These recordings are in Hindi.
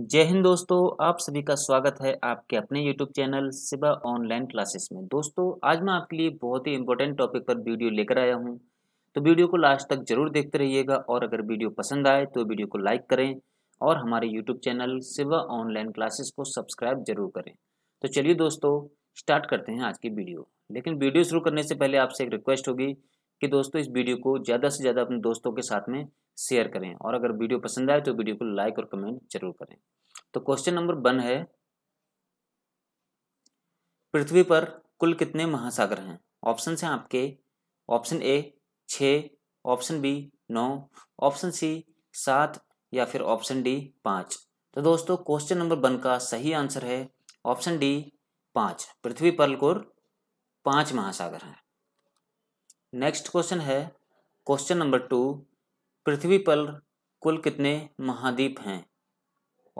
जय हिंद दोस्तों आप सभी का स्वागत है आपके अपने YouTube चैनल सिबा ऑनलाइन क्लासेस में दोस्तों आज मैं आपके लिए बहुत ही इंपॉर्टेंट टॉपिक पर वीडियो लेकर आया हूं तो वीडियो को लास्ट तक जरूर देखते रहिएगा और अगर वीडियो पसंद आए तो वीडियो को लाइक करें और हमारे यूट्यूब चैनल सिवा ऑनलाइन क्लासेस को सब्सक्राइब जरूर करें तो चलिए दोस्तों स्टार्ट करते हैं आज की वीडियो लेकिन वीडियो शुरू करने से पहले आपसे एक रिक्वेस्ट होगी कि दोस्तों इस वीडियो को ज़्यादा से ज़्यादा अपने दोस्तों के साथ में शेयर करें और अगर वीडियो पसंद आए तो वीडियो को लाइक और कमेंट जरूर करें तो क्वेश्चन नंबर वन है पृथ्वी पर कुल कितने महासागर हैं ऑप्शन हैं आपके ऑप्शन ए छः ऑप्शन बी नौ ऑप्शन सी सात या फिर ऑप्शन डी पाँच तो दोस्तों क्वेश्चन नंबर वन का सही आंसर है ऑप्शन डी पाँच पृथ्वी पर कुल पाँच महासागर हैं नेक्स्ट क्वेश्चन है क्वेश्चन नंबर टू पृथ्वी पर कुल कितने महाद्वीप हैं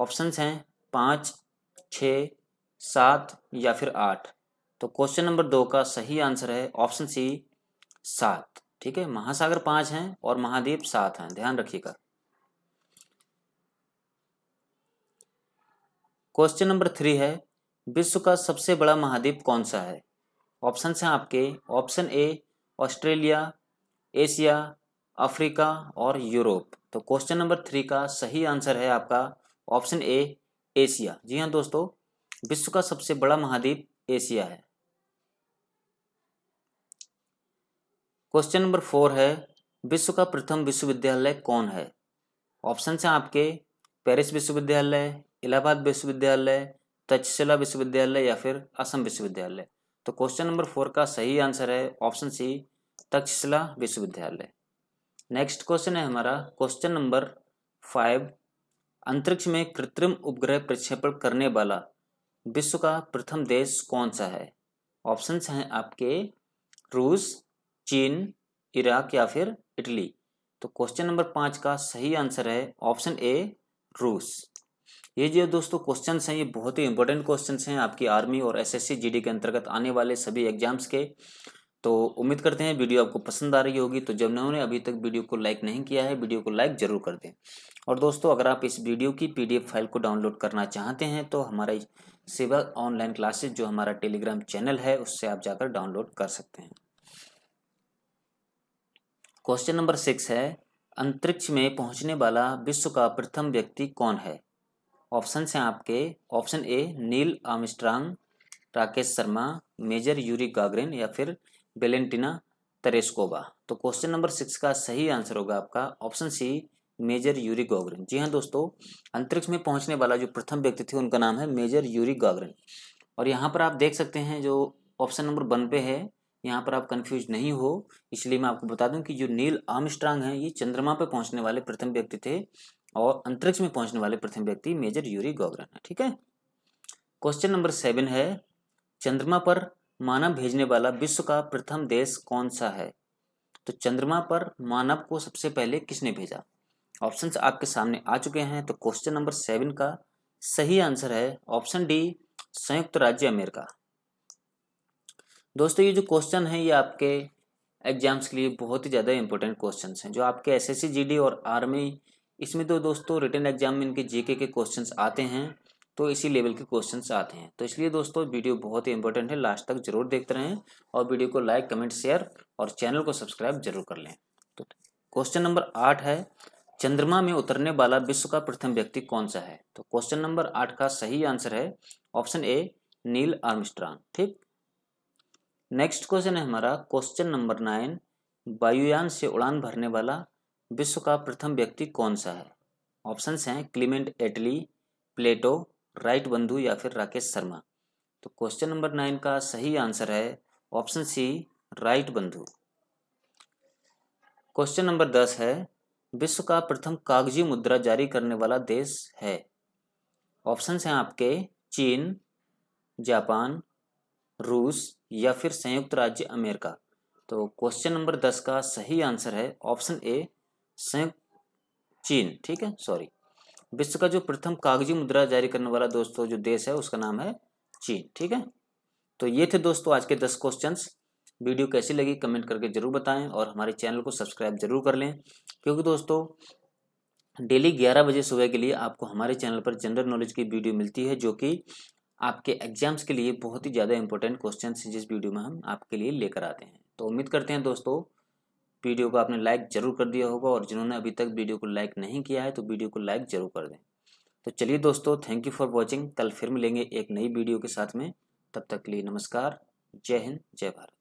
ऑप्शंस हैं पाँच छ सात या फिर आठ तो क्वेश्चन नंबर दो का सही आंसर है ऑप्शन सी सात ठीक है महासागर पांच हैं और महाद्वीप सात हैं ध्यान रखिएगा क्वेश्चन नंबर थ्री है विश्व का सबसे बड़ा महाद्वीप कौन सा है ऑप्शन हैं आपके option A Australia Asia Africa और यूरोप तो क्वेश्चन नंबर थ्री का सही आंसर है आपका ऑप्शन ए एशिया जी हाँ दोस्तों विश्व का सबसे बड़ा महाद्वीप एशिया है क्वेश्चन नंबर फोर है विश्व का प्रथम विश्वविद्यालय कौन है ऑप्शन है आपके पेरिस विश्वविद्यालय इलाहाबाद विश्वविद्यालय तक्षशिला विश्वविद्यालय या फिर असम विश्वविद्यालय तो क्वेश्चन नंबर फोर का सही आंसर है ऑप्शन सी तक्षशिला विश्वविद्यालय नेक्स्ट क्वेश्चन है हमारा क्वेश्चन नंबर फाइव अंतरिक्ष में कृत्रिम उपग्रह प्रक्षेपण करने वाला विश्व का प्रथम देश कौन सा है ऑप्शन हैं आपके रूस चीन इराक या फिर इटली तो क्वेश्चन नंबर पाँच का सही आंसर है ऑप्शन ए रूस ये जो दोस्तों क्वेश्चन हैं ये बहुत ही इंपॉर्टेंट क्वेश्चन हैं आपकी आर्मी और एस एस के अंतर्गत आने वाले सभी एग्जाम्स के तो उम्मीद करते हैं वीडियो आपको पसंद आ रही होगी तो जब उन्होंने अभी तक वीडियो को लाइक नहीं किया है वीडियो को लाइक जरूर कर दें और दोस्तों अगर आप इस वीडियो की पीडीएफ फाइल को डाउनलोड करना चाहते हैं तो हमारा सेवा ऑनलाइन क्लासेस जो हमारा टेलीग्राम चैनल है उससे आप जाकर डाउनलोड कर सकते हैं क्वेश्चन नंबर सिक्स है अंतरिक्ष में पहुंचने वाला विश्व का प्रथम व्यक्ति कौन है ऑप्शन हैं आपके option A Neil Armstrong Rakesh Sharma major Yuri Gagarin या फिर वेलेंटिना तरेस्कोवा तो क्वेश्चन नंबर सिक्स का सही आंसर होगा आपका option C major Yuri Gagarin जी हाँ दोस्तों अंतरिक्ष में पहुंचने वाला जो प्रथम व्यक्ति थे उनका नाम है मेजर यूरी गागरिन और यहाँ पर आप देख सकते हैं जो ऑप्शन नंबर वन पे है यहाँ पर आप कंफ्यूज नहीं हो इसलिए मैं आपको बता दूं कि जो नील आमस्ट्रांग हैं ये चंद्रमा पर पहुंचने वाले प्रथम व्यक्ति थे और अंतरिक्ष में पहुंचने वाले प्रथम व्यक्ति मेजर यूरी गोग्रन है ठीक है क्वेश्चन नंबर सेवन है चंद्रमा पर मानव भेजने वाला विश्व का प्रथम देश कौन सा है तो चंद्रमा पर मानव को सबसे पहले किसने भेजा ऑप्शन आपके सामने आ चुके हैं तो क्वेश्चन नंबर सेवन का सही आंसर है ऑप्शन डी संयुक्त राज्य अमेरिका दोस्तों ये जो क्वेश्चन है ये आपके एग्जाम्स के लिए बहुत ही ज़्यादा इंपॉर्टेंट क्वेश्चन हैं जो आपके एस एस और आर्मी इसमें तो दोस्तों रिटर्न एग्जाम में इनके जीके के क्वेश्चंस आते हैं तो इसी लेवल के क्वेश्चंस आते हैं तो इसलिए दोस्तों वीडियो बहुत ही इंपॉर्टेंट है लास्ट तक जरूर देखते रहें और वीडियो को लाइक कमेंट शेयर और चैनल को सब्सक्राइब जरूर कर लें तो क्वेश्चन नंबर आठ है चंद्रमा में उतरने वाला विश्व का प्रथम व्यक्ति कौन सा है तो क्वेश्चन नंबर आठ का सही आंसर है ऑप्शन ए नील आर्मस्ट्रांग ठीक नेक्स्ट क्वेश्चन है हमारा क्वेश्चन नंबर नाइन वायुयान से उड़ान भरने वाला विश्व का प्रथम व्यक्ति कौन सा है ऑप्शंस हैं क्लीमेंट एटली प्लेटो राइट बंधु या फिर राकेश शर्मा तो क्वेश्चन नंबर नाइन का सही आंसर है ऑप्शन सी राइट बंधु क्वेश्चन नंबर दस है विश्व का प्रथम कागजी मुद्रा जारी करने वाला देश है ऑप्शन हैं आपके चीन जापान रूस या फिर संयुक्त राज्य अमेरिका तो क्वेश्चन नंबर दस का सही आंसर है ऑप्शन ए संयुक्त चीन ठीक है सॉरी विश्व का जो प्रथम कागजी मुद्रा जारी करने वाला दोस्तों जो देश है उसका नाम है चीन ठीक है तो ये थे दोस्तों आज के दस क्वेश्चन वीडियो कैसी लगी कमेंट करके जरूर बताएं और हमारे चैनल को सब्सक्राइब जरूर कर लें क्योंकि दोस्तों डेली 11 बजे सुबह के लिए आपको हमारे चैनल पर जनरल नॉलेज की वीडियो मिलती है जो कि आपके एग्जाम्स के लिए बहुत ही ज़्यादा इंपॉर्टेंट क्वेश्चन जिस वीडियो में हम आपके लिए लेकर आते हैं तो उम्मीद करते हैं दोस्तों वीडियो को आपने लाइक ज़रूर कर दिया होगा और जिन्होंने अभी तक वीडियो को लाइक नहीं किया है तो वीडियो को लाइक ज़रूर कर दें तो चलिए दोस्तों थैंक यू फॉर वॉचिंग कल फिर मिलेंगे एक नई वीडियो के साथ में तब तक के लिए नमस्कार जय हिंद जय भारत